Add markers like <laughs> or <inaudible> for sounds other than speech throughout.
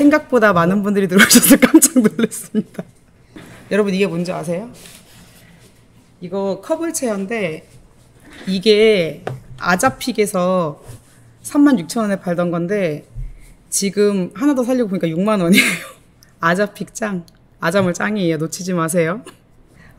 생각보다 많은 분들이 들어오셔서 <laughs> 깜짝 놀랐습니다. 여러분 이게 뭔지 아세요? 이거 커블 체인데 이게 아자픽에서 3 6 0원에 팔던 건데 지금 하나 더 살려고 보니까 6만 원이에요. <laughs> 아자픽 짱. 아자몰 짱이에요. 놓치지 마세요.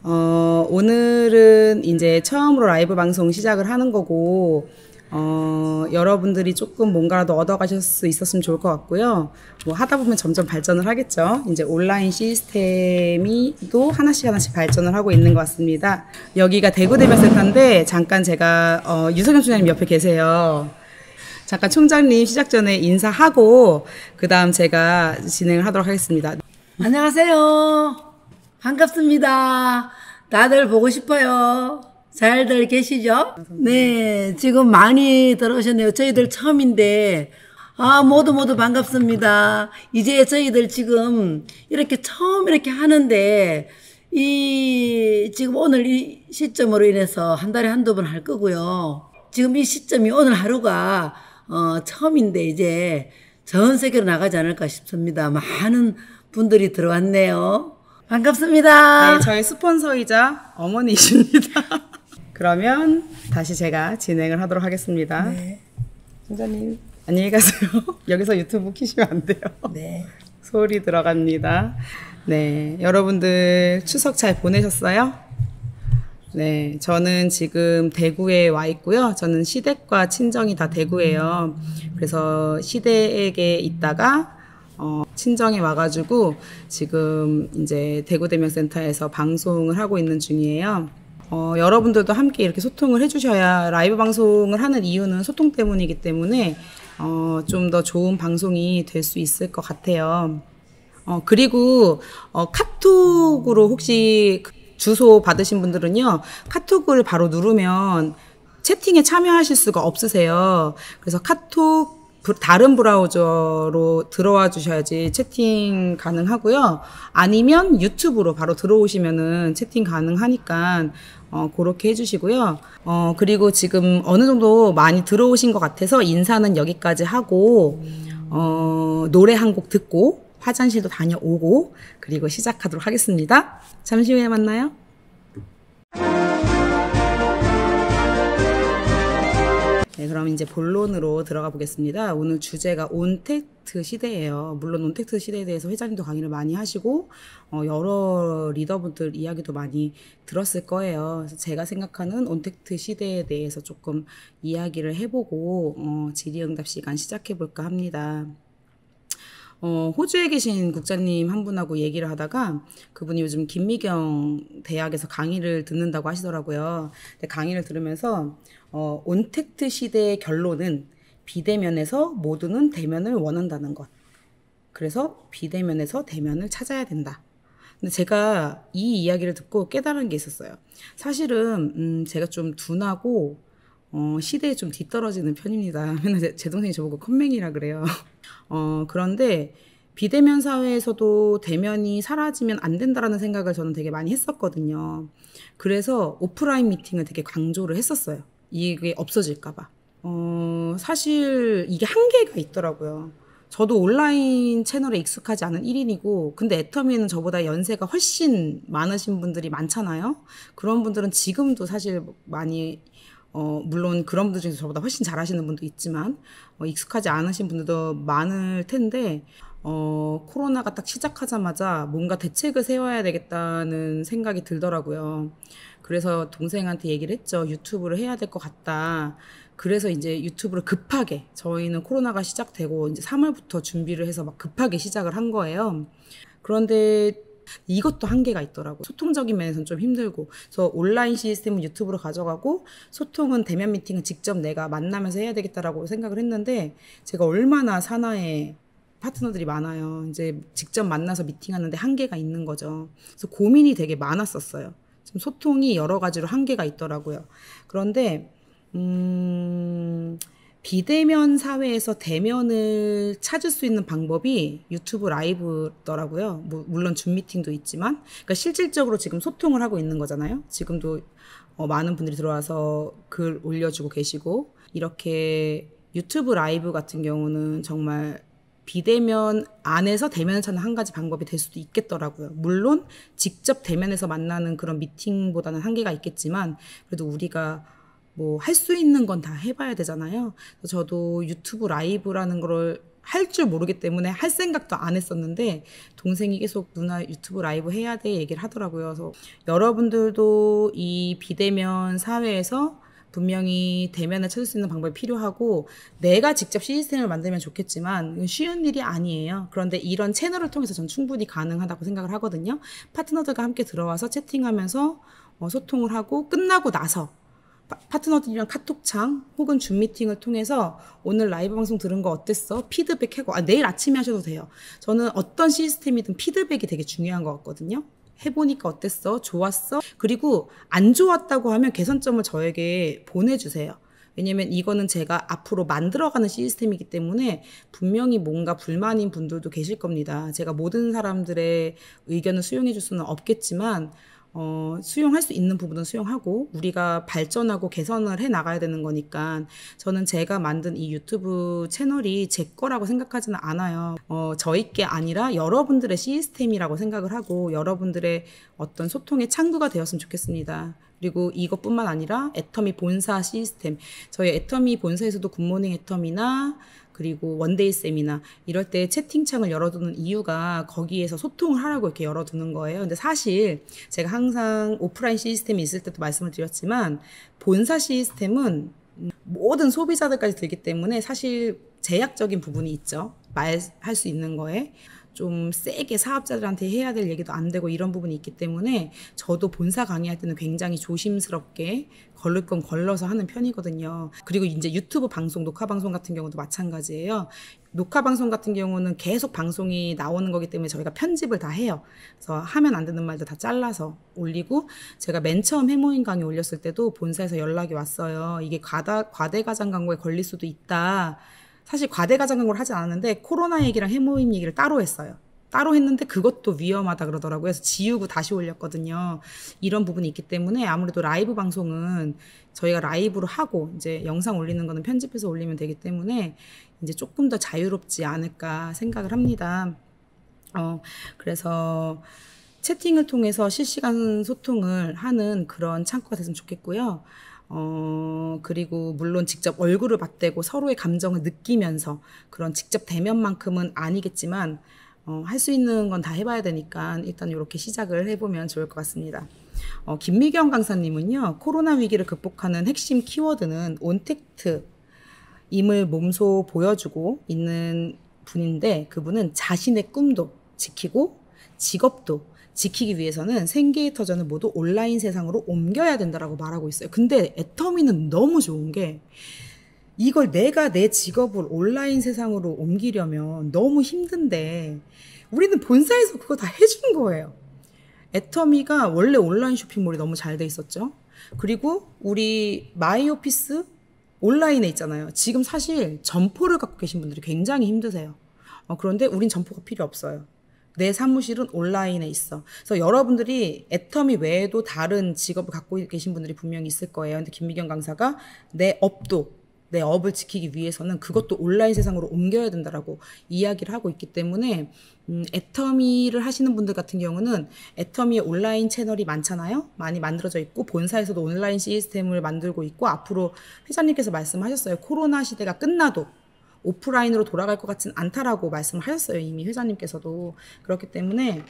어, 오늘은 이제 처음으로 라이브 방송 시작을 하는 거고 어, 여러분들이 조금 뭔가라도 얻어가실 수 있었으면 좋을 것 같고요. 뭐 하다 보면 점점 발전을 하겠죠. 이제 온라인 시스템이 또 하나씩 하나씩 발전을 하고 있는 것 같습니다. 여기가 대구대변센터인데 잠깐 제가 어, 유석영 총장님 옆에 계세요. 잠깐 총장님 시작 전에 인사하고 그 다음 제가 진행을 하도록 하겠습니다. 안녕하세요. 반갑습니다. 다들 보고 싶어요. 잘들 계시죠? 네, 지금 많이 들어오셨네요. 저희들 처음인데, 아, 모두 모두 반갑습니다. 이제 저희들 지금 이렇게 처음 이렇게 하는데, 이, 지금 오늘 이 시점으로 인해서 한 달에 한두 번 할 거고요. 지금 이 시점이 오늘 하루가, 어, 처음인데, 이제 전 세계로 나가지 않을까 싶습니다. 많은 분들이 들어왔네요. 반갑습니다. 네, 저희 스폰서이자 어머니이십니다. 그러면 다시 제가 진행을 하도록 하겠습니다. 네. 선생님 안녕히 가세요. <laughs> 여기서 유튜브 키시면 안 돼요. 네. 소리 들어갑니다. 네, 여러분들 추석 잘 보내셨어요? 네, 저는 지금 대구에 와 있고요. 저는 시댁과 친정이 다 대구예요. 그래서 시댁에 있다가 어, 친정에 와가지고 지금 이제 대구대명센터에서 방송을 하고 있는 중이에요. 어, 여러분들도 함께 이렇게 소통을 해주셔야 라이브 방송을 하는 이유는 소통 때문이기 때문에 어, 좀 더 좋은 방송이 될 수 있을 것 같아요. 어, 그리고 어, 카톡으로 혹시 그 주소 받으신 분들은요, 카톡을 바로 누르면 채팅에 참여하실 수가 없으세요. 그래서 카톡 다른 브라우저로 들어와 주셔야지 채팅 가능하고요. 아니면 유튜브로 바로 들어오시면은 채팅 가능하니까 어, 그렇게 해주시고요. 어, 그리고 지금 어느 정도 많이 들어오신 것 같아서 인사는 여기까지 하고, 어, 노래 한 곡 듣고, 화장실도 다녀오고, 그리고 시작하도록 하겠습니다. 잠시 후에 만나요. 네, 그럼 이제 본론으로 들어가 보겠습니다. 오늘 주제가 온택트 시대예요. 물론 온택트 시대에 대해서 회장님도 강의를 많이 하시고 어, 여러 리더분들 이야기도 많이 들었을 거예요. 그래서 제가 생각하는 온택트 시대에 대해서 조금 이야기를 해보고 어, 질의응답 시간 시작해 볼까 합니다. 어, 호주에 계신 국장님 한 분하고 얘기를 하다가 그분이 요즘 김미경 대학에서 강의를 듣는다고 하시더라고요. 근데 강의를 들으면서 어, 온택트 시대의 결론은 비대면에서 모두는 대면을 원한다는 것. 그래서 비대면에서 대면을 찾아야 된다. 근데 제가 이 이야기를 듣고 깨달은 게 있었어요. 사실은 음, 제가 좀 둔하고 어, 시대에 좀 뒤떨어지는 편입니다. <laughs> 맨날 제, 제 동생이 저보고 컴맹이라 그래요. <laughs> 어, 그런데 비대면 사회에서도 대면이 사라지면 안 된다라는 생각을 저는 되게 많이 했었거든요. 그래서 오프라인 미팅을 되게 강조를 했었어요. 이게 없어질까봐. 어, 사실 이게 한계가 있더라고요. 저도 온라인 채널에 익숙하지 않은 1인이고, 근데 애터미는 저보다 연세가 훨씬 많으신 분들이 많잖아요. 그런 분들은 지금도 사실 많이, 어, 물론 그런 분들 중에서 저보다 훨씬 잘하시는 분도 있지만, 어, 익숙하지 않으신 분들도 많을 텐데, 어, 코로나가 딱 시작하자마자 뭔가 대책을 세워야 되겠다는 생각이 들더라고요. 그래서 동생한테 얘기를 했죠. 유튜브를 해야 될 것 같다. 그래서 이제 유튜브를 급하게 저희는 코로나가 시작되고 이제 3월부터 준비를 해서 막 급하게 시작을 한 거예요. 그런데 이것도 한계가 있더라고요. 소통적인 면에서는 좀 힘들고, 그래서 온라인 시스템은 유튜브로 가져가고, 소통은 대면 미팅은 직접 내가 만나면서 해야 되겠다라고 생각을 했는데, 제가 얼마나 산하에 파트너들이 많아요. 이제 직접 만나서 미팅하는데 한계가 있는 거죠. 그래서 고민이 되게 많았었어요. 좀 소통이 여러 가지로 한계가 있더라고요. 그런데 음, 비대면 사회에서 대면을 찾을 수 있는 방법이 유튜브 라이브더라고요. 뭐, 물론 줌 미팅도 있지만, 그러니까 실질적으로 지금 소통을 하고 있는 거잖아요. 지금도 어, 많은 분들이 들어와서 글 올려주고 계시고 이렇게 유튜브 라이브 같은 경우는 정말 비대면 안에서 대면을 찾는 한 가지 방법이 될 수도 있겠더라고요. 물론 직접 대면에서 만나는 그런 미팅보다는 한계가 있겠지만 그래도 우리가 뭐 할 수 있는 건 다 해봐야 되잖아요. 저도 유튜브 라이브라는 걸 할 줄 모르기 때문에 할 생각도 안 했었는데 동생이 계속 누나 유튜브 라이브 해야 돼 얘기를 하더라고요. 그래서 여러분들도 이 비대면 사회에서 분명히 대면을 찾을 수 있는 방법이 필요하고 내가 직접 시스템을 만들면 좋겠지만 쉬운 일이 아니에요. 그런데 이런 채널을 통해서 전 충분히 가능하다고 생각을 하거든요. 파트너들과 함께 들어와서 채팅하면서 어, 소통을 하고 끝나고 나서 파트너들이랑 카톡창 혹은 줌 미팅을 통해서 오늘 라이브 방송 들은 거 어땠어? 피드백하고 아, 내일 아침에 하셔도 돼요. 저는 어떤 시스템이든 피드백이 되게 중요한 것 같거든요. 해보니까 어땠어? 좋았어? 그리고 안 좋았다고 하면 개선점을 저에게 보내주세요. 왜냐면 이거는 제가 앞으로 만들어가는 시스템이기 때문에 분명히 뭔가 불만인 분들도 계실 겁니다. 제가 모든 사람들의 의견을 수용해 줄 수는 없겠지만 어, 수용할 수 있는 부분은 수용하고 우리가 발전하고 개선을 해 나가야 되는 거니까 저는 제가 만든 이 유튜브 채널이 제 거라고 생각하지는 않아요. 어, 저희 게 아니라 여러분들의 시스템이라고 생각을 하고 여러분들의 어떤 소통의 창구가 되었으면 좋겠습니다. 그리고 이것뿐만 아니라 애터미 본사 시스템 저희 애터미 본사에서도 굿모닝 애터미나 그리고 원데이 세미나 이럴 때 채팅창을 열어두는 이유가 거기에서 소통을 하라고 이렇게 열어두는 거예요. 근데 사실 제가 항상 오프라인 시스템이 있을 때도 말씀을 드렸지만 본사 시스템은 모든 소비자들까지 들기 때문에 사실 제약적인 부분이 있죠. 말할 수 있는 거에. 좀 세게 사업자들한테 해야 될 얘기도 안 되고 이런 부분이 있기 때문에 저도 본사 강의할 때는 굉장히 조심스럽게 걸릴 건 걸러서 하는 편이거든요. 그리고 이제 유튜브 방송, 녹화 방송 같은 경우도 마찬가지예요. 녹화 방송 같은 경우는 계속 방송이 나오는 거기 때문에 저희가 편집을 다 해요. 그래서 하면 안 되는 말도 다 잘라서 올리고 제가 맨 처음 해모임 강의 올렸을 때도 본사에서 연락이 왔어요. 이게 과다, 과대 과장 광고에 걸릴 수도 있다. 사실 과대가장광고하지 않았는데 코로나 음. 얘기랑 해모임 얘기를 따로 했어요. 따로 했는데 그것도 위험하다 그러더라고요. 그래서 지우고 다시 올렸거든요. 이런 부분이 있기 때문에 아무래도 라이브 방송은 저희가 라이브로 하고 이제 영상 올리는 거는 편집해서 올리면 되기 때문에 이제 조금 더 자유롭지 않을까 생각을 합니다. 어, 그래서 채팅을 통해서 실시간 소통을 하는 그런 창구가 됐으면 좋겠고요. 어, 그리고 물론 직접 얼굴을 맞대고 서로의 감정을 느끼면서 그런 직접 대면만큼은 아니겠지만 어, 할 수 있는 건 다 해봐야 되니까 일단 이렇게 시작을 해보면 좋을 것 같습니다. 어, 김미경 강사님은요, 코로나 위기를 극복하는 핵심 키워드는 온택트임을 몸소 보여주고 있는 분인데 그분은 자신의 꿈도 지키고 직업도 지키기 위해서는 생계의 터전을 모두 온라인 세상으로 옮겨야 된다라고 말하고 있어요. 근데 애터미는 너무 좋은 게 이걸 내가 내 직업을 온라인 세상으로 옮기려면 너무 힘든데 우리는 본사에서 그거 다 해준 거예요. 애터미가 원래 온라인 쇼핑몰이 너무 잘 돼 있었죠. 그리고 우리 마이오피스 온라인에 있잖아요. 지금 사실 점포를 갖고 계신 분들이 굉장히 힘드세요. 어, 그런데 우린 점포가 필요 없어요. 내 사무실은 온라인에 있어. 그래서 여러분들이 애터미 외에도 다른 직업을 갖고 계신 분들이 분명히 있을 거예요. 근데 김미경 강사가 내 업도 내 업을 지키기 위해서는 그것도 온라인 세상으로 옮겨야 된다라고 이야기를 하고 있기 때문에 음, 애터미를 하시는 분들 같은 경우는 애터미의 온라인 채널이 많잖아요. 많이 만들어져 있고 본사에서도 온라인 시스템을 만들고 있고 앞으로 회장님께서 말씀하셨어요. 코로나 시대가 끝나도 오프라인으로 돌아갈 것 같진 않다라고 말씀을 하셨어요. 이미 회장님께서도. 그렇기 때문에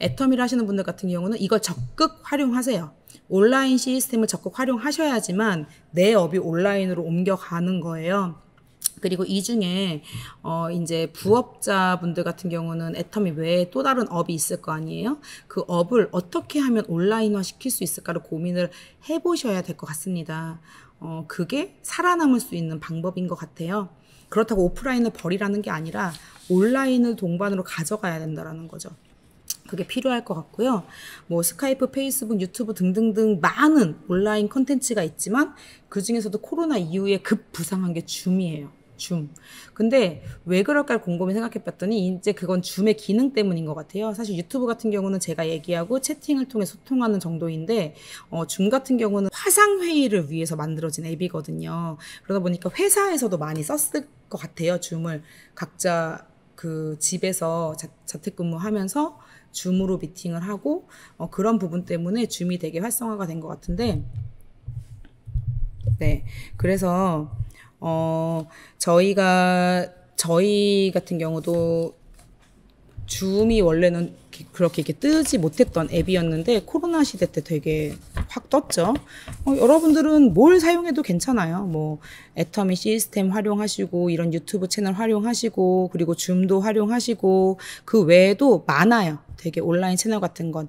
애터미를 하시는 분들 같은 경우는 이걸 적극 활용하세요. 온라인 시스템을 적극 활용하셔야지만 내 업이 온라인으로 옮겨가는 거예요. 그리고 이 중에 어 이제 부업자분들 같은 경우는 애터미 외에 또 다른 업이 있을 거 아니에요? 그 업을 어떻게 하면 온라인화 시킬 수 있을까를 고민을 해 보셔야 될 것 같습니다. 어 그게 살아남을 수 있는 방법인 것 같아요. 그렇다고 오프라인을 버리라는 게 아니라 온라인을 동반으로 가져가야 된다라는 거죠. 그게 필요할 것 같고요. 뭐 스카이프, 페이스북, 유튜브 등등등 많은 온라인 컨텐츠가 있지만 그 중에서도 코로나 이후에 급 부상한 게 줌이에요. 줌. 근데 왜 그럴까를 곰곰이 생각해봤더니 이제 그건 줌의 기능 때문인 것 같아요. 사실 유튜브 같은 경우는 제가 얘기하고 채팅을 통해 소통하는 정도인데 어, 줌 같은 경우는 화상 회의를 위해서 만들어진 앱이거든요. 그러다 보니까 회사에서도 많이 썼을 것 같아요. 줌을 각자 그 집에서 자, 자택근무하면서 줌으로 미팅을 하고 어, 그런 부분 때문에 줌이 되게 활성화가 된 것 같은데 네 그래서 어, 저희가, 저희 같은 경우도 줌이 원래는 그렇게 이렇게 뜨지 못했던 앱이었는데 코로나 시대 때 되게 확 떴죠. 어, 여러분들은 뭘 사용해도 괜찮아요. 뭐 애터미 시스템 활용하시고 이런 유튜브 채널 활용하시고 그리고 줌도 활용하시고 그 외에도 많아요. 되게 온라인 채널 같은 건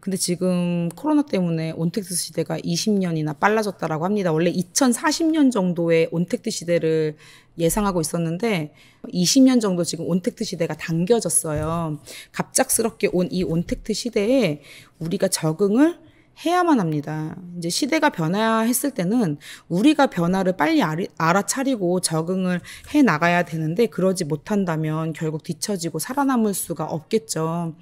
근데 지금 코로나 때문에 온택트 시대가 20년이나 빨라졌다라고 합니다. 원래 2040년 정도의 온택트 시대를 예상하고 있었는데 20년 정도 지금 온택트 시대가 당겨졌어요. 갑작스럽게 온 이 온택트 시대에 우리가 적응을 해야만 합니다. 이제 시대가 변화했을 때는 우리가 변화를 빨리 알아차리고 적응을 해 나가야 되는데 그러지 못한다면 결국 뒤처지고 살아남을 수가 없겠죠.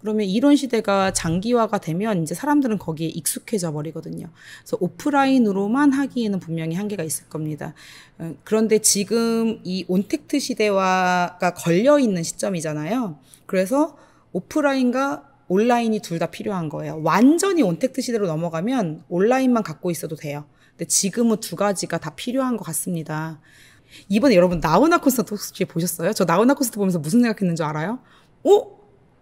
그러면 이런 시대가 장기화가 되면 이제 사람들은 거기에 익숙해져 버리거든요. 그래서 오프라인으로만 하기에는 분명히 한계가 있을 겁니다. 어, 그런데 지금 이 온택트 시대와가 걸려 있는 시점이잖아요. 그래서 오프라인과 온라인이 둘 다 필요한 거예요. 완전히 온택트 시대로 넘어가면 온라인만 갖고 있어도 돼요. 근데 지금은 두 가지가 다 필요한 것 같습니다. 이번에 여러분 나우나 콘서트 혹시 보셨어요? 저나우나 콘서트 보면서 무슨 생각했는지 알아요? 어?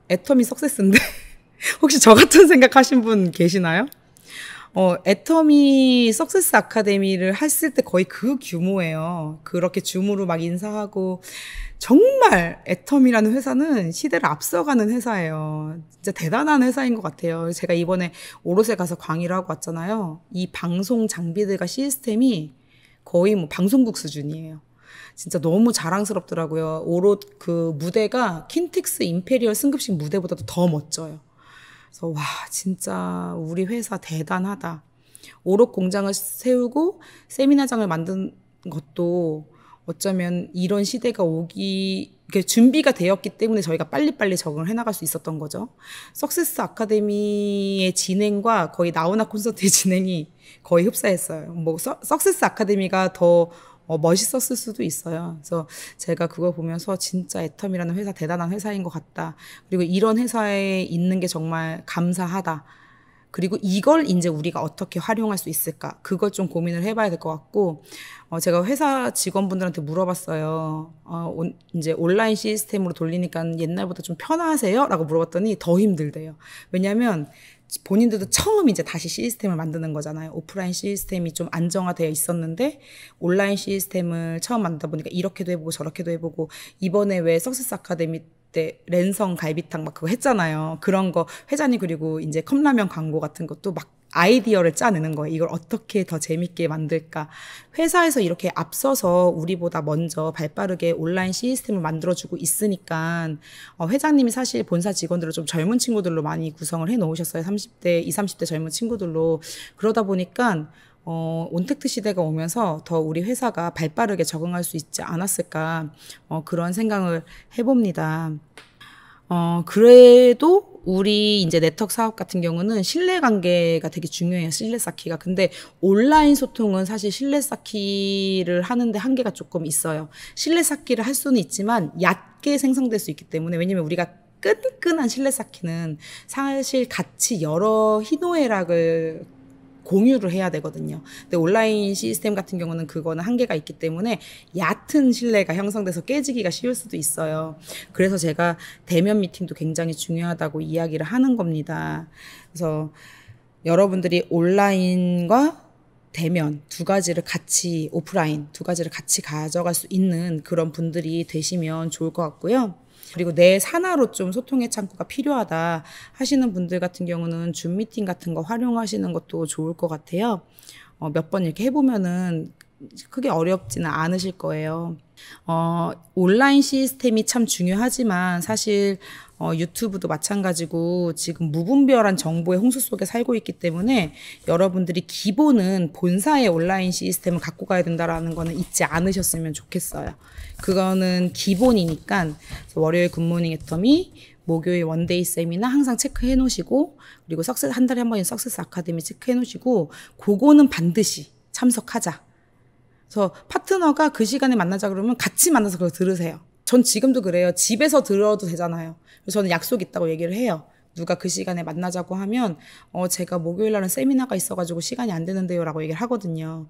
애텀이 석세스인데 <laughs> 혹시 저 같은 생각하신 분 계시나요? 어, 애터미 석세스 아카데미를 했을 때 거의 그 규모예요. 그렇게 줌으로 막 인사하고 정말 애터미라는 회사는 시대를 앞서가는 회사예요. 진짜 대단한 회사인 것 같아요. 제가 이번에 오롯에 가서 강의를 하고 왔잖아요. 이 방송 장비들과 시스템이 거의 뭐 방송국 수준이에요. 진짜 너무 자랑스럽더라고요. 오롯 그 무대가 킨텍스 임페리얼 승급식 무대보다도 더 멋져요. 그래서 와 진짜 우리 회사 대단하다. 오롯 공장을 세우고 세미나장을 만든 것도 어쩌면 이런 시대가 오기 준비가 되었기 때문에 저희가 빨리빨리 적응을 해나갈 수 있었던 거죠. 석세스 아카데미의 진행과 거의 나우나 콘서트의 <laughs> 진행이 거의 흡사했어요. 뭐 서, 석세스 아카데미가 더 어, 멋있었을 수도 있어요. 그래서 제가 그걸 보면서 진짜 애텀이라는 회사 대단한 회사인 것 같다. 그리고 이런 회사에 있는 게 정말 감사하다. 그리고 이걸 이제 우리가 어떻게 활용할 수 있을까? 그걸 좀 고민을 해봐야 될 것 같고, 어, 제가 회사 직원분들한테 물어봤어요. 어, 온, 이제 온라인 시스템으로 돌리니까 옛날보다 좀 편하세요? 라고 물어봤더니 더 힘들대요. 왜냐면 본인들도 처음 이제 다시 시스템을 만드는 거잖아요. 오프라인 시스템이 좀 안정화되어 있었는데 온라인 시스템을 처음 만들다 보니까 이렇게도 해보고 저렇게도 해보고 이번에 왜 석세스 아카데미 때 랜선 갈비탕 막 그거 했잖아요. 그런 거 회장님 그리고 이제 컵라면 광고 같은 것도 막 아이디어를 짜내는 거예요. 이걸 어떻게 더 재밌게 만들까. 회사에서 이렇게 앞서서 우리보다 먼저 발 빠르게 온라인 시스템을 만들어주고 있으니까 어, 회장님이 사실 본사 직원들을 좀 젊은 친구들로 많이 구성을 해 놓으셨어요. 30대, 20, 30대 젊은 친구들로. 그러다 보니까 어, 온택트 시대가 오면서 더 우리 회사가 발 빠르게 적응할 수 있지 않았을까. 어, 그런 생각을 해봅니다. 어, 그래도 우리 이제 네트워크 사업 같은 경우는 신뢰 관계가 되게 중요해요. 신뢰 쌓기가. 근데 온라인 소통은 사실 신뢰 쌓기를 하는데 한계가 조금 있어요. 신뢰 쌓기를 할 수는 있지만 얕게 생성될 수 있기 때문에 왜냐면 우리가 끈끈한 신뢰 쌓기는 사실 같이 여러 희노애락을 공유를 해야 되거든요. 근데 온라인 시스템 같은 경우는 그거는 한계가 있기 때문에 얕은 신뢰가 형성돼서 깨지기가 쉬울 수도 있어요. 그래서 제가 대면 미팅도 굉장히 중요하다고 이야기를 하는 겁니다. 그래서 여러분들이 온라인과 대면 두 가지를 같이 오프라인 두 가지를 같이 가져갈 수 있는 그런 분들이 되시면 좋을 것 같고요. 그리고 내 산하로 좀 소통의 창구가 필요하다 하시는 분들 같은 경우는 줌 미팅 같은 거 활용하시는 것도 좋을 것 같아요. 어, 몇번 이렇게 해보면은 크게 어렵지는 않으실 거예요. 어, 온라인 시스템이 참 중요하지만 사실 어, 유튜브도 마찬가지고 지금 무분별한 정보의 홍수 속에 살고 있기 때문에 여러분들이 기본은 본사의 온라인 시스템을 갖고 가야 된다라는 거는 잊지 않으셨으면 좋겠어요. 그거는 기본이니까 월요일 굿모닝 애터미 목요일 원데이 세미나 항상 체크해 놓으시고 그리고 석세 한 달에 한 번인 석세스 아카데미 체크해 놓으시고 그거는 반드시 참석하자. 그래서 파트너가 그 시간에 만나자 그러면 같이 만나서 그걸 들으세요. 전 지금도 그래요. 집에서 들어도 되잖아요. 그래서 저는 약속 있다고 얘기를 해요. 누가 그 시간에 만나자고 하면 어 제가 목요일 날은 세미나가 있어가지고 시간이 안 되는데요라고 얘기를 하거든요.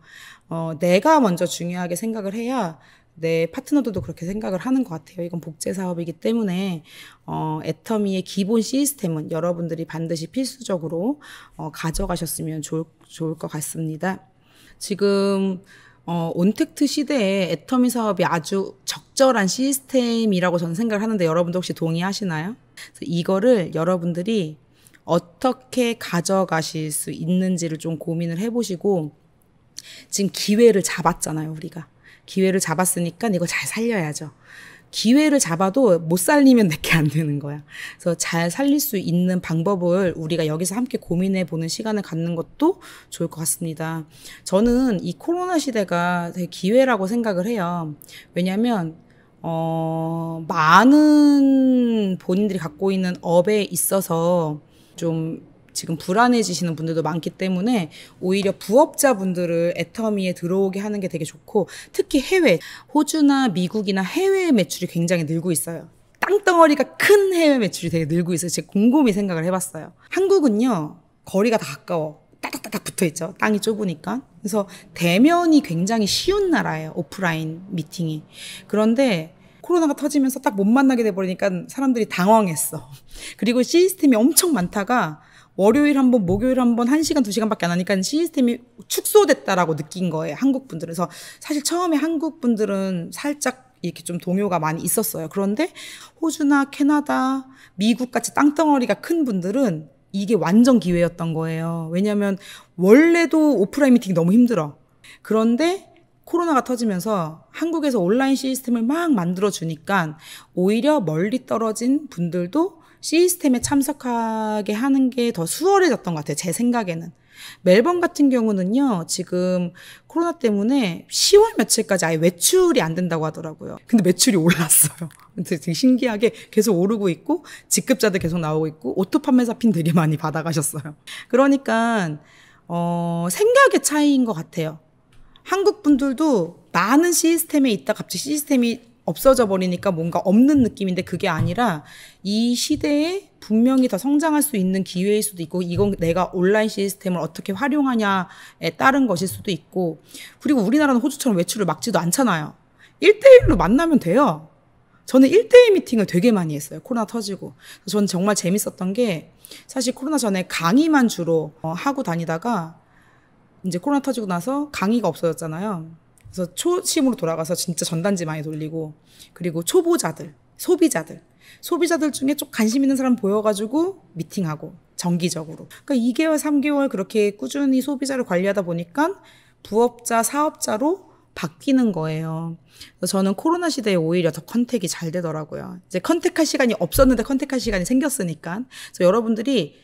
어 내가 먼저 중요하게 생각을 해야 내 파트너들도 그렇게 생각을 하는 것 같아요. 이건 복제 사업이기 때문에 어 애터미의 기본 시스템은 여러분들이 반드시 필수적으로 어 가져가셨으면 좋을, 좋을 것 같습니다. 지금 어, 온택트 시대에 애터미 사업이 아주 적절한 시스템이라고 저는 생각을 하는데 여러분도 혹시 동의하시나요? 그래서 이거를 여러분들이 어떻게 가져가실 수 있는지를 좀 고민을 해보시고 지금 기회를 잡았잖아요, 우리가. 기회를 잡았으니까 이거 잘 살려야죠. 기회를 잡아도 못 살리면 <laughs> 내게 안 되는 거야. 그래서 잘 살릴 수 있는 방법을 우리가 여기서 함께 고민해 보는 시간을 갖는 것도 좋을 것 같습니다. 저는 이 코로나 시대가 되게 기회라고 생각을 해요. 왜냐하면 어, 많은 본인들이 갖고 있는 업에 있어서 좀 지금 불안해지시는 분들도 많기 때문에 오히려 부업자분들을 애터미에 들어오게 하는 게 되게 좋고 특히 해외 호주나 미국이나 해외 매출이 굉장히 늘고 있어요. 땅덩어리가 큰 해외 매출이 되게 늘고 있어요. 제가 곰곰이 생각을 해봤어요. 한국은요 거리가 다 가까워. 딱딱딱 닥 붙어 있죠. 땅이 좁으니까. 그래서 대면이 굉장히 쉬운 나라예요. 오프라인 미팅이. 그런데 코로나가 터지면서 딱 못 만나게 돼버리니까 사람들이 당황했어. <laughs> 그리고 시스템이 엄청 많다가 월요일 한 번, 목요일 한 번, 한시간두시간밖에안 하니까 시스템이 축소됐다라고 느낀 거예요. 한국 분들은. 그래서 사실 처음에 한국 분들은 살짝 이렇게 좀 동요가 많이 있었어요. 그런데 호주나 캐나다, 미국 같이 땅덩어리가 큰 분들은 이게 완전 기회였던 거예요. 왜냐면 원래도 오프라인 미팅이 너무 힘들어. 그런데 코로나가 터지면서 한국에서 온라인 시스템을 막 만들어 주니까 오히려 멀리 떨어진 분들도 시스템에 참석하게 하는 게 더 수월해졌던 것 같아요. 제 생각에는. 멜번 같은 경우는요, 지금 코로나 때문에 10월 며칠까지 아예 외출이 안 된다고 하더라고요. 근데 매출이 올랐어요. 되게 신기하게 계속 오르고 있고, 직급자들 계속 나오고 있고, 오토 판매사 핀 되게 많이 받아가셨어요. 그러니까, 어, 생각의 차이인 것 같아요. 한국 분들도 많은 시스템에 있다 갑자기 시스템이 없어져 버리니까 뭔가 없는 느낌인데 그게 아니라 이 시대에 분명히 더 성장할 수 있는 기회일 수도 있고 이건 내가 온라인 시스템을 어떻게 활용하냐에 따른 것일 수도 있고 그리고 우리나라는 호주처럼 외출을 막지도 않잖아요. 1대1로 만나면 돼요. 저는 1대1 미팅을 되게 많이 했어요. 코로나 터지고. 저는 정말 재밌었던 게 사실 코로나 전에 강의만 주로 어, 하고 다니다가 이제 코로나 터지고 나서 강의가 없어졌잖아요. 그래서 초심으로 돌아가서 진짜 전단지 많이 돌리고 그리고 초보자들, 소비자들, 소비자들 중에 좀 관심 있는 사람 보여가지고 미팅하고 정기적으로. 그러니까 2개월, 3개월 그렇게 꾸준히 소비자를 관리하다 보니까 부업자, 사업자로 바뀌는 거예요. 그래서 저는 코로나 시대에 오히려 더 컨택이 잘 되더라고요. 이제 컨택할 시간이 없었는데 컨택할 시간이 생겼으니까. 그래서 여러분들이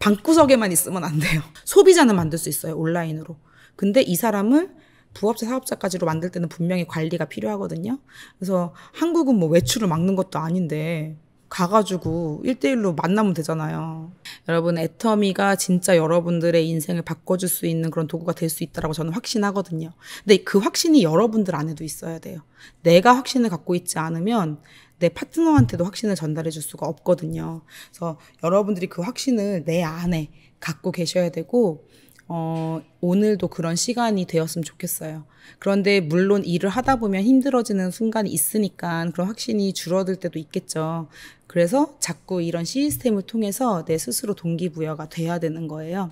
방구석에만 있으면 안 돼요. 소비자는 만들 수 있어요, 온라인으로. 근데 이 사람을 부업자 사업자까지로 만들 때는 분명히 관리가 필요하거든요. 그래서 한국은 뭐 외출을 막는 것도 아닌데 가가지고 일대일로 만나면 되잖아요. 여러분, 애터미가 진짜 여러분들의 인생을 바꿔줄 수 있는 그런 도구가 될 수 있다라고 저는 확신하거든요. 근데 그 확신이 여러분들 안에도 있어야 돼요. 내가 확신을 갖고 있지 않으면 내 파트너한테도 확신을 전달해 줄 수가 없거든요. 그래서 여러분들이 그 확신을 내 안에 갖고 계셔야 되고, 어, 오늘도 그런 시간이 되었으면 좋겠어요. 그런데 물론 일을 하다 보면 힘들어지는 순간이 있으니까 그런 확신이 줄어들 때도 있겠죠. 그래서 자꾸 이런 시스템을 통해서 내 스스로 동기부여가 돼야 되는 거예요.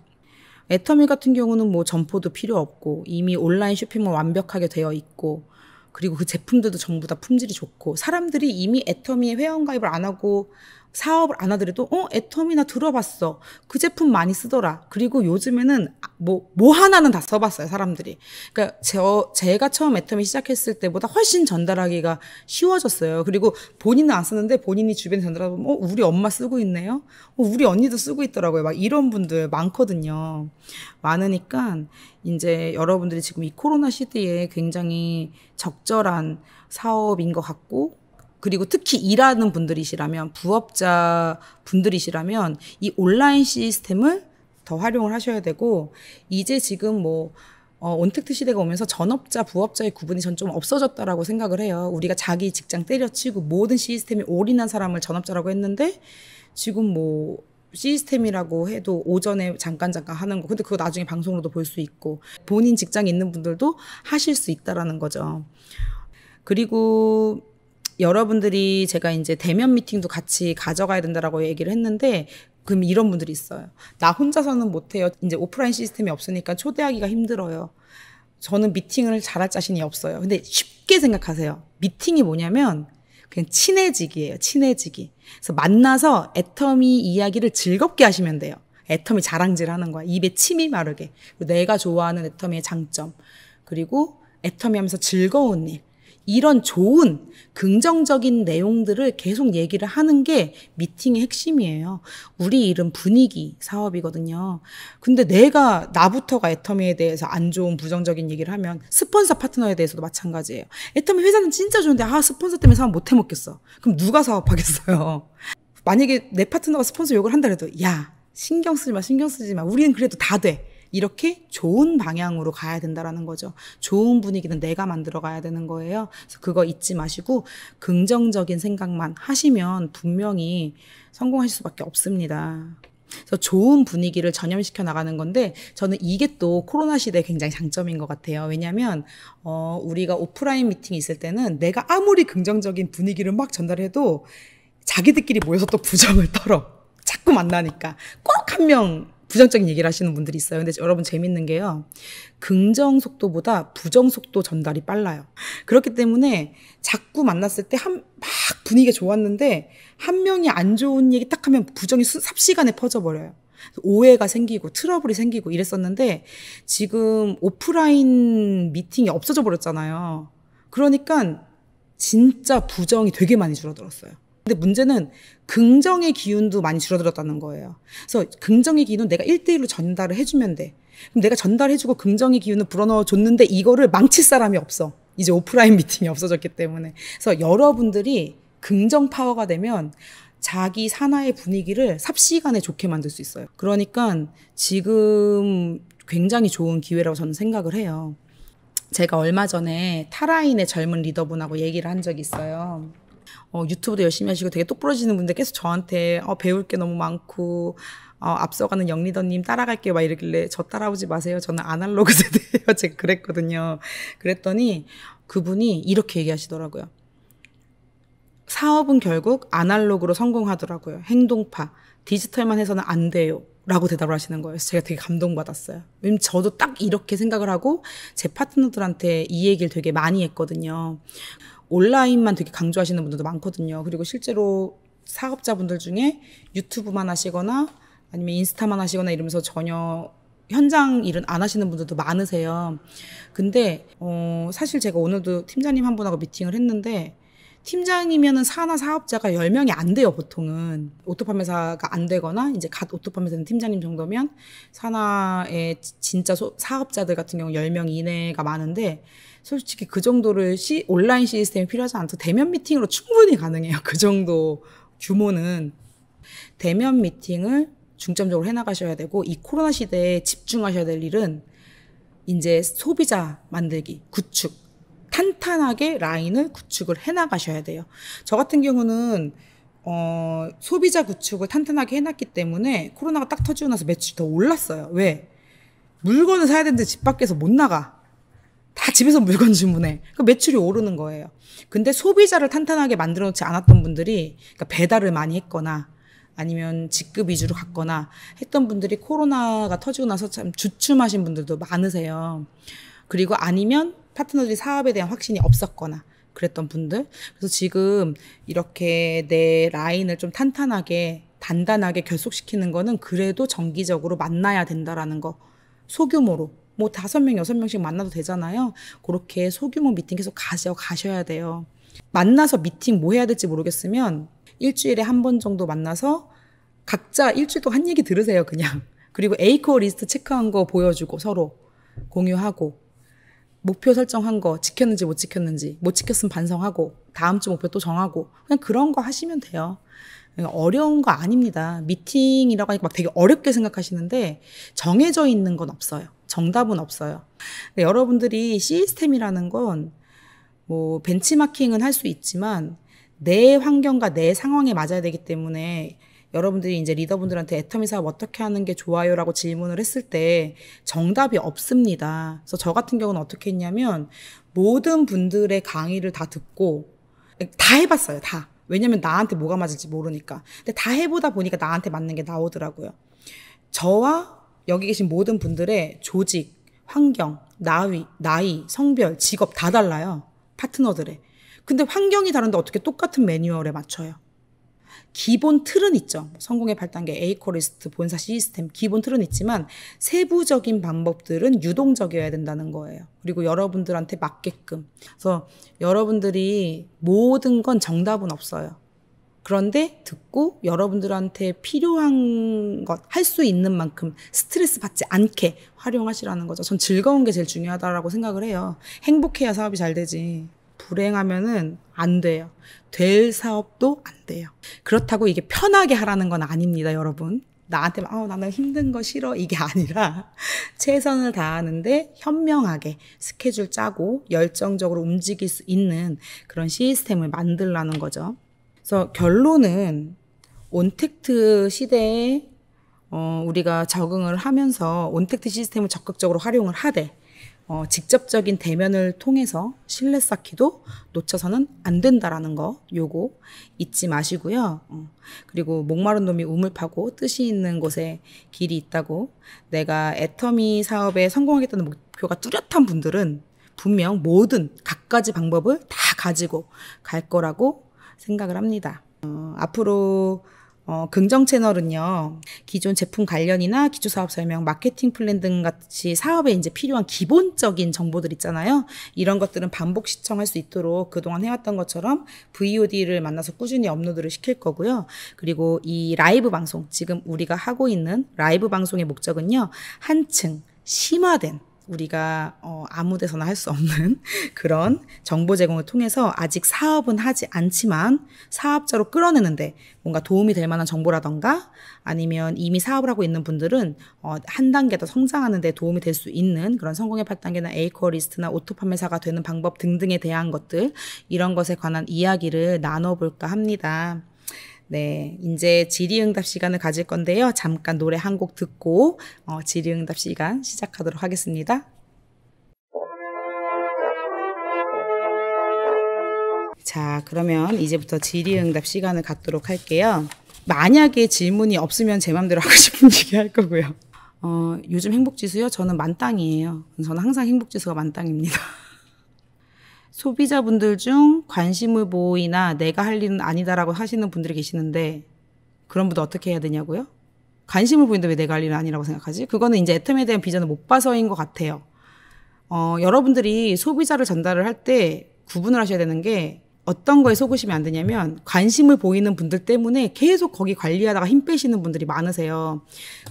애터미 같은 경우는 뭐 점포도 필요 없고 이미 온라인 쇼핑몰 완벽하게 되어 있고 그리고 그 제품들도 전부 다 품질이 좋고 사람들이 이미 애터미에 회원가입을 안 하고 사업을 안 하더라도 어 애텀이나 들어봤어 그 제품 많이 쓰더라 그리고 요즘에는 뭐뭐 뭐 하나는 다 써봤어요 사람들이 그러니까 저 어, 제가 처음 애텀이 시작했을 때보다 훨씬 전달하기가 쉬워졌어요 그리고 본인은 안 쓰는데 본인이 주변에 전달하면 어 우리 엄마 쓰고 있네요 어, 우리 언니도 쓰고 있더라고요 막 이런 분들 많거든요 많으니까 이제 여러분들이 지금 이 코로나 시대에 굉장히 적절한 사업인 것 같고 그리고 특히 일하는 분들이시라면 부업자 분들이시라면 이 온라인 시스템을 더 활용을 하셔야 되고 이제 지금 뭐 어, 온택트 시대가 오면서 전업자, 부업자의 구분이 전 좀 없어졌다라고 생각을 해요. 우리가 자기 직장 때려치고 모든 시스템이 올인한 사람을 전업자라고 했는데 지금 뭐 시스템이라고 해도 오전에 잠깐 잠깐 하는 거. 근데 그거 나중에 방송으로도 볼 수 있고 본인 직장 있는 분들도 하실 수 있다라는 거죠. 그리고 여러분들이 제가 이제 대면 미팅도 같이 가져가야 된다라고 얘기를 했는데 그럼 이런 분들이 있어요. 나 혼자서는 못해요. 이제 오프라인 시스템이 없으니까 초대하기가 힘들어요. 저는 미팅을 잘할 자신이 없어요. 근데 쉽게 생각하세요. 미팅이 뭐냐면 그냥 친해지기예요. 친해지기. 그래서 만나서 애터미 이야기를 즐겁게 하시면 돼요. 애터미 자랑질하는 거야. 입에 침이 마르게. 내가 좋아하는 애터미의 장점. 그리고 애터미 하면서 즐거운 일. 이런 좋은 긍정적인 내용들을 계속 얘기를 하는 게 미팅의 핵심이에요. 우리 이름 분위기 사업이거든요. 근데 내가 나부터가 애터미에 대해서 안 좋은 부정적인 얘기를 하면 스폰서 파트너에 대해서도 마찬가지예요. 애터미 회사는 진짜 좋은데 아 스폰서 때문에 사업 못 해먹겠어. 그럼 누가 사업하겠어요? <laughs> 만약에 내 파트너가 스폰서 욕을 한다 그래도 야 신경 쓰지 마 신경 쓰지 마 우리는 그래도 다 돼. 이렇게 좋은 방향으로 가야 된다라는 거죠. 좋은 분위기는 내가 만들어 가야 되는 거예요. 그래서 그거 잊지 마시고 긍정적인 생각만 하시면 분명히 성공하실 수밖에 없습니다. 그래서 좋은 분위기를 전염시켜 나가는 건데 저는 이게 또 코로나 시대에 굉장히 장점인 것 같아요. 왜냐하면 어, 우리가 오프라인 미팅이 있을 때는 내가 아무리 긍정적인 분위기를 막 전달해도 자기들끼리 모여서 또 부정을 떨어. <laughs> 자꾸 만나니까 꼭한명 부정적인 얘기를 하시는 분들이 있어요. 근데 여러분 재밌는 게요. 긍정 속도보다 부정 속도 전달이 빨라요. 그렇기 때문에 자꾸 만났을 때한막 분위기가 좋았는데 한 명이 안 좋은 얘기 딱 하면 부정이 수, 삽시간에 퍼져버려요. 오해가 생기고 트러블이 생기고 이랬었는데 지금 오프라인 미팅이 없어져 버렸잖아요. 그러니까 진짜 부정이 되게 많이 줄어들었어요. 근데 문제는 긍정의 기운도 많이 줄어들었다는 거예요. 그래서 긍정의 기운은 내가 1대1로 전달을 해주면 돼. 그럼 내가 전달해주고 긍정의 기운을 불어넣어 줬는데 이거를 망칠 사람이 없어. 이제 오프라인 <laughs> 미팅이 없어졌기 때문에. 그래서 여러분들이 긍정 파워가 되면 자기 산하의 분위기를 삽시간에 좋게 만들 수 있어요. 그러니까 지금 굉장히 좋은 기회라고 저는 생각을 해요. 제가 얼마 전에 타라인의 젊은 리더분하고 얘기를 한 적이 있어요. 어, 유튜브도 열심히 하시고 되게 똑부러지는 분들 계속 저한테 어, 배울 게 너무 많고 어, 앞서가는 영리더님 따라갈게요 막 이러길래 저 따라오지 마세요 저는 아날로그 <laughs> 세대예요 제가 그랬거든요 그랬더니 그분이 이렇게 얘기하시더라고요 사업은 결국 아날로그로 성공하더라고요 행동파 디지털만 해서는 안 돼요 라고 대답을 하시는 거예요. 제가 되게 감동받았어요. 왜냐면 저도 딱 이렇게 생각을 하고 제 파트너들한테 이 얘기를 되게 많이 했거든요. 온라인만 되게 강조하시는 분들도 많거든요. 그리고 실제로 사업자분들 중에 유튜브만 하시거나 아니면 인스타만 하시거나 이러면서 전혀 현장 일은 안 하시는 분들도 많으세요. 근데 어 사실 제가 오늘도 팀장님 한 분하고 미팅을 했는데 팀장이면은 사나 사업자가 10명이 안 돼요, 보통은. 오토판매사가 안 되거나, 이제 갓 오토판매사는 팀장님 정도면, 사나의 진짜 소, 사업자들 같은 경우 10명 이내가 많은데, 솔직히 그 정도를 시, 온라인 시스템이 필요하지 않고 아 대면 미팅으로 충분히 가능해요. 그 정도 규모는. 대면 미팅을 중점적으로 해나가셔야 되고 이 코로나 시대에 집중하셔야 될 일은 이제 소비자 만들기, 구축, 탄탄하게 라인을 구축을 해나가셔야 돼요. 저 같은 경우는 어, 소비자 구축을 탄탄하게 해놨기 때문에 코로나가 딱 터지고 나서 매출 더 올랐어요. 왜? 물건을 사야 되는데 집 밖에서 못 나가. 다 집에서 물건 주문해. 그 매출이 오르는 거예요. 근데 소비자를 탄탄하게 만들어 놓지 않았던 분들이 그러니까 배달을 많이 했거나 아니면 직급 위주로 갔거나 했던 분들이 코로나가 터지고 나서 참 주춤하신 분들도 많으세요. 그리고 아니면 파트너들이 사업에 대한 확신이 없었거나 그랬던 분들. 그래서 지금 이렇게 내 라인을 좀 탄탄하게 단단하게 결속시키는 거는 그래도 정기적으로 만나야 된다라는 거 소규모로 뭐 다섯 명, 여섯 명씩 만나도 되잖아요. 그렇게 소규모 미팅 계속 가셔, 가셔야 돼요. 만나서 미팅 뭐 해야 될지 모르겠으면 일주일에 한 번 정도 만나서 각자 일주일 동안 얘기 들으세요, 그냥. <laughs> 그리고 에이코어 리스트 체크한 거 보여주고 서로 공유하고 목표 설정한 거 지켰는지 못 지켰는지 못 지켰으면 반성하고 다음 주 목표 또 정하고 그냥 그런 거 하시면 돼요. 예, 어려운 거 아닙니다. 미팅이라고 하니까 막 되게 어렵게 생각하시는데 정해져 있는 건 없어요. 정답은 없어요. 여러분들이 시스템이라는 건 뭐 벤치마킹은 할 수 있지만 내 환경과 내 상황에 맞아야 되기 때문에 여러분들이 이제 리더분들한테 애터미 사업 어떻게 하는 게 좋아요라고 질문을 했을 때 정답이 없습니다. 그래서 저 같은 경우는 어떻게 했냐면 모든 분들의 강의를 다 듣고 다 해봤어요, 다. 왜냐면 나한테 뭐가 맞을지 모르니까. 근데 다 해보다 보니까 나한테 맞는 게 나오더라고요. 저와 여기 계신 모든 분들의 조직, 환경, 나위 나이, 성별, 직업 다 달라요. 파트너들의. 근데 환경이 다른데 어떻게 똑같은 매뉴얼에 맞춰요? 기본 틀은 있죠. 성공의 8단계 에이코리스트 본사 시스템 기본 틀은 있지만 세부적인 방법들은 유동적이어야 된다는 거예요. 그리고 여러분들한테 맞게끔. 그래서 여러분들이 모든 건 정답은 없어요. 그런데 듣고 여러분들한테 필요한 것, 할 수 있는 만큼 스트레스 받지 않게 활용하시라는 거죠. 전 즐거운 게 제일 중요하다라고 생각을 해요. 행복해야 사업이 잘 되지. 불행하면은 안 돼요. 될 사업도 안 돼요. 그렇다고 이게 편하게 하라는 건 아닙니다, 여러분. 나한테 막, 어, 나는 힘든 거 싫어. 이게 아니라, <laughs> 최선을 다하는데 현명하게 스케줄 짜고 열정적으로 움직일 수 있는 그런 시스템을 만들라는 거죠. 그래서 결론은 온택트 시대에 어, 우리가 적응을 하면서 온택트 시스템을 적극적으로 활용을 하되 어, 직접적인 대면을 통해서 신뢰 쌓기도 놓쳐서는 안 된다라는 거 요거 잊지 마시고요. 어, 그리고 목마른 놈이 우물 파고 뜻이 있는 곳에 길이 있다고 내가 애터미 사업에 성공하겠다는 목표가 뚜렷한 분들은 분명 모든 각가지 방법을 다 가지고 갈 거라고 생각을 합니다. 어, 앞으로 어, 긍정 채널은요, 기존 제품 관련이나 기초 사업 설명, 마케팅 플랜 등 같이 사업에 이제 필요한 기본적인 정보들 있잖아요. 이런 것들은 반복 시청할 수 있도록 그동안 해왔던 것처럼 VOD를 만나서 꾸준히 업로드를 시킬 거고요. 그리고 이 라이브 방송, 지금 우리가 하고 있는 라이브 방송의 목적은요, 한층 심화된 우리가 어, 아무 데서나 할 수 없는 <laughs> 그런 정보 제공을 통해서 아직 사업은 하지 않지만 사업자로 끌어내는데 뭔가 도움이 될 만한 정보라던가 아니면 이미 사업을 하고 있는 분들은 어, 한 단계 더 성장하는 데 도움이 될 수 있는 그런 성공의 8단계나 에이커리스트나 오토판매사가 되는 방법 등등에 대한 것들 이런 것에 관한 이야기를 나눠볼까 합니다. 네, 이제 질의응답 시간을 가질 건데요. 잠깐 노래 한 곡 듣고 어, 질의응답 시간 시작하도록 하겠습니다. 자, 그러면 이제부터 질의응답 시간을 갖도록 할게요. 만약에 질문이 없으면 제 마음대로 하고 <laughs> 싶은 얘기 할 거고요. 어, 요즘 행복지수요? 저는 만땅이에요. 저는 항상 행복지수가 만땅입니다. <laughs> 소비자분들 중 관심을 보이나 내가 할 일은 아니다라고 하시는 분들이 계시는데 그런 분들 어떻게 해야 되냐고요? 관심을 보인다 왜 내가 할 일은 아니라고 생각하지? 그거는 이제 애텀에 대한 비전을 못 봐서인 것 같아요. 어, 여러분들이 소비자를 전달을 할 때 구분을 하셔야 되는 게 어떤 거에 속으시면 안 되냐면 관심을 보이는 분들 때문에 계속 거기 관리하다가 힘 빼시는 분들이 많으세요.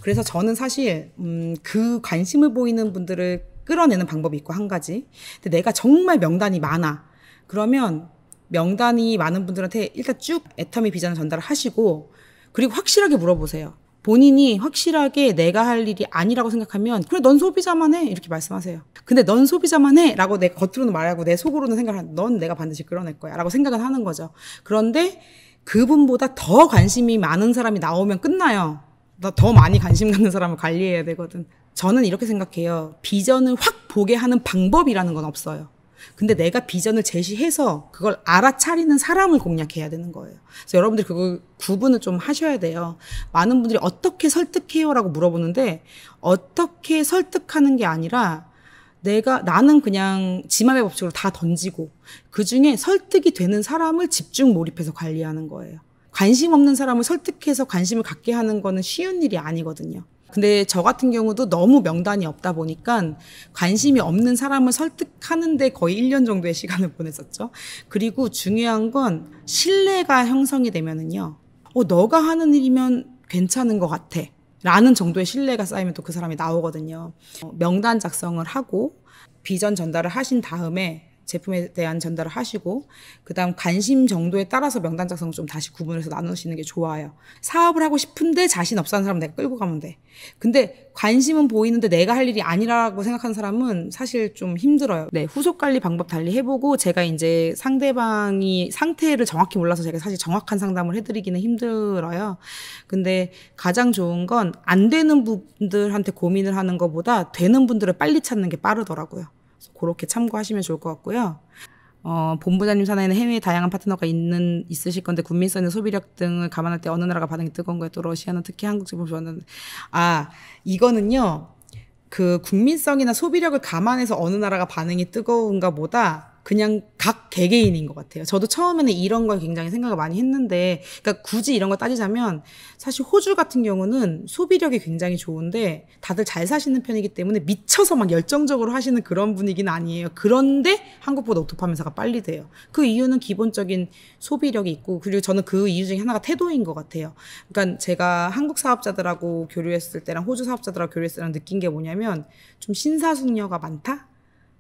그래서 저는 사실 음, 그 관심을 보이는 분들을 끌어내는 방법이 있고 한 가지. 근데 내가 정말 명단이 많아. 그러면 명단이 많은 분들한테 일단 쭉 애터미 비전을 전달을 하시고 그리고 확실하게 물어보세요. 본인이 확실하게 내가 할 일이 아니라고 생각하면 그래 넌 소비자만 해 이렇게 말씀하세요. 근데 넌 소비자만 해라고 내 겉으로는 말하고 내 속으로는 생각을는넌 내가 반드시 끌어낼 거야라고 생각은 하는 거죠. 그런데 그분보다 더 관심이 많은 사람이 나오면 끝나요. 더 많이 관심 갖는 사람을 관리해야 되거든. 저는 이렇게 생각해요. 비전을 확 보게 하는 방법이라는 건 없어요. 근데 내가 비전을 제시해서 그걸 알아차리는 사람을 공략해야 되는 거예요. 그래서 여러분들 그걸 구분을 좀 하셔야 돼요. 많은 분들이 어떻게 설득해요라고 물어보는데 어떻게 설득하는 게 아니라 내가 나는 그냥 지맘의 법칙으로 다 던지고 그 중에 설득이 되는 사람을 집중 몰입해서 관리하는 거예요. 관심 없는 사람을 설득해서 관심을 갖게 하는 거는 쉬운 일이 아니거든요. 근데 저 같은 경우도 너무 명단이 없다 보니까 관심이 없는 사람을 설득하는데 거의 1년 정도의 시간을 <laughs> 보냈었죠. 그리고 중요한 건 신뢰가 형성이 되면은요. 어, 너가 하는 일이면 괜찮은 것 같아. 라는 정도의 신뢰가 쌓이면 또 그 사람이 나오거든요. 어, 명단 작성을 하고 비전 전달을 하신 다음에 제품에 대한 전달을 하시고 그다음 관심 정도에 따라서 명단 작성을 좀 다시 구분해서 나누시는 게 좋아요. 사업을 하고 싶은데 자신 없다는 사람 내가 끌고 가면 돼. 근데 관심은 보이는데 내가 할 일이 아니라고 생각하는 사람은 사실 좀 힘들어요. 네, 후속 관리 방법 달리 해보고 제가 이제 상대방이 상태를 정확히 몰라서 제가 사실 정확한 상담을 해드리기는 힘들어요. 근데 가장 좋은 건 안 되는 분들한테 고민을 하는 것보다 되는 분들을 빨리 찾는 게 빠르더라고요. 그렇게 참고하시면 좋을 것 같고요. 어, 본부장님 사하에는 해외의 다양한 파트너가 있는, 있으실 건데, 국민성이나 소비력 등을 감안할 때 어느 나라가 반응이 뜨거운 거예요? 또 러시아는 특히 한국 제품 좋아하는, 아, 이거는요, 그 국민성이나 소비력을 감안해서 어느 나라가 반응이 뜨거운가 보다, 그냥 각 개개인인 것 같아요. 저도 처음에는 이런 걸 굉장히 생각을 많이 했는데, 그러니까 굳이 이런 거 따지자면 사실 호주 같은 경우는 소비력이 굉장히 좋은데 다들 잘 사시는 편이기 때문에 미쳐서 막 열정적으로 하시는 그런 분위기는 아니에요. 그런데 한국보다 오토파면사가 빨리 돼요. 그 이유는 기본적인 소비력이 있고 그리고 저는 그 이유 중에 하나가 태도인 것 같아요. 그러니까 제가 한국 사업자들하고 교류했을 때랑 호주 사업자들하고 교류했을 때랑 느낀 게 뭐냐면 좀 신사숙녀가 많다.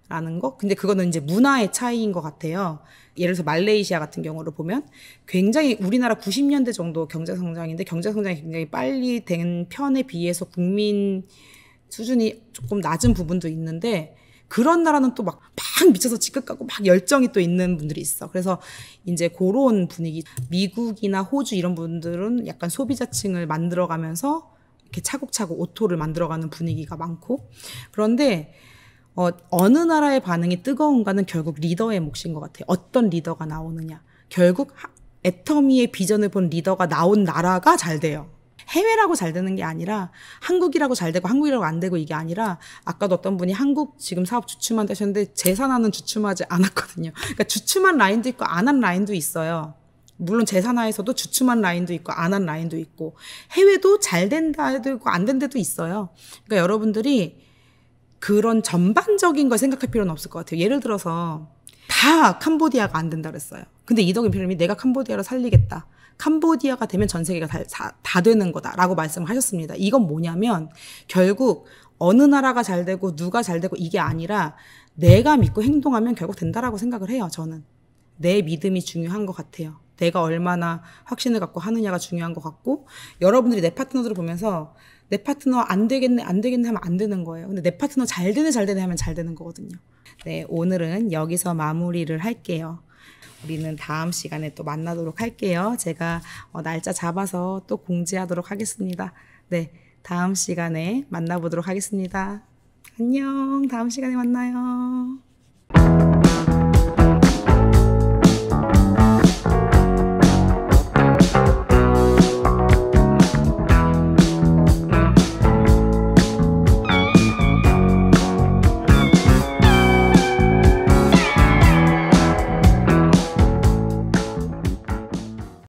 라는 거? 근데 그거는 이제 문화의 차이인 것 같아요. 예를 들어 서 말레이시아 같은 경우를 보면 굉장히 우리나라 90년대 정도 경제 성장인데 경제 성장이 굉장히 빨리 된 편에 비해서 국민 수준이 조금 낮은 부분도 있는데 그런 나라는 또 막 막 미쳐서 직급 갖고 막 열정이 또 있는 분들이 있어. 그래서 이제 그런 분위기 미국이나 호주 이런 분들은 약간 소비자층을 만들어가면서 이렇게 차곡차곡 오토를 만들어가는 분위기가 많고 그런데 어, 어느 나라의 반응이 뜨거운가는 결국 리더의 몫인 것 같아요. 어떤 리더가 나오느냐. 결국 애터미의 비전을 본 리더가 나온 나라가 잘 돼요. 해외라고 잘 되는 게 아니라 한국이라고 잘 되고 한국이라고 안 되고 이게 아니라 아까도 어떤 분이 한국 지금 사업 주춤한다 하셨는데 재산화는 주춤하지 않았거든요. 그러니까 주춤한 라인도 있고 안 한 라인도 있어요. 물론 재산화에서도 주춤한 라인도 있고 안 한 라인도 있고 해외도 잘 된다 해도 있고 안된 데도 있어요. 그러니까 여러분들이 그런 전반적인 걸 생각할 필요는 없을 것 같아요. 예를 들어서 다 캄보디아가 안 된다 그랬어요. 근데 이덕인 필름이 내가 캄보디아를 살리겠다. 캄보디아가 되면 전 세계가 다, 다, 다 되는 거다라고 말씀을 하셨습니다. 이건 뭐냐면 결국 어느 나라가 잘 되고 누가 잘 되고 이게 아니라 내가 믿고 행동하면 결국 된다라고 생각을 해요. 저는 내 믿음이 중요한 것 같아요. 내가 얼마나 확신을 갖고 하느냐가 중요한 것 같고 여러분들이 내 파트너들을 보면서 내 파트너 안 되겠네, 안 되겠네 하면 안 되는 거예요. 근데 내 파트너 잘 되네, 잘 되네 하면 잘 되는 거거든요. 네, 오늘은 여기서 마무리를 할게요. 우리는 다음 시간에 또 만나도록 할게요. 제가 어, 날짜 잡아서 또 공지하도록 하겠습니다. 네, 다음 시간에 만나보도록 하겠습니다. 안녕, 다음 시간에 만나요.